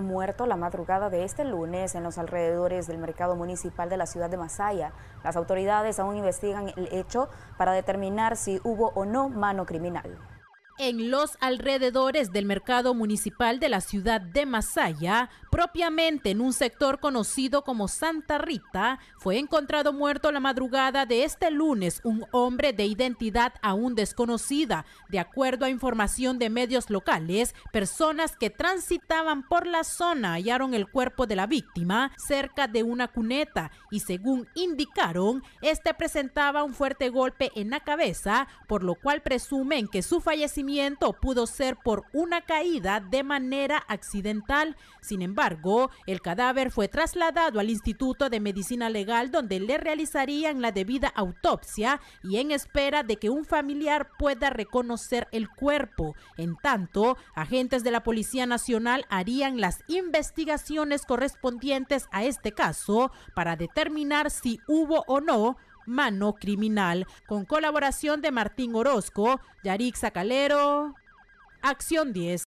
muerto la madrugada de este lunes en los alrededores del mercado municipal de la ciudad de Masaya. Las autoridades aún investigan el hecho para determinar si hubo o no mano criminal. En los alrededores del mercado municipal de la ciudad de Masaya, propiamente en un sector conocido como Santa Rita, fue encontrado muerto la madrugada de este lunes un hombre de identidad aún desconocida, de acuerdo a información de medios locales, personas que transitaban por la zona hallaron el cuerpo de la víctima cerca de una cuneta y según indicaron, este presentaba un fuerte golpe en la cabeza, por lo cual presumen que su fallecimiento pudo ser por una caída de manera accidental. Sin embargo, el cadáver fue trasladado al Instituto de Medicina Legal donde le realizarían la debida autopsia y en espera de que un familiar pueda reconocer el cuerpo. En tanto, agentes de la Policía Nacional harían las investigaciones correspondientes a este caso para determinar si hubo o no mano criminal, con colaboración de Martín Orozco, Yarik Sacalero, Acción 10.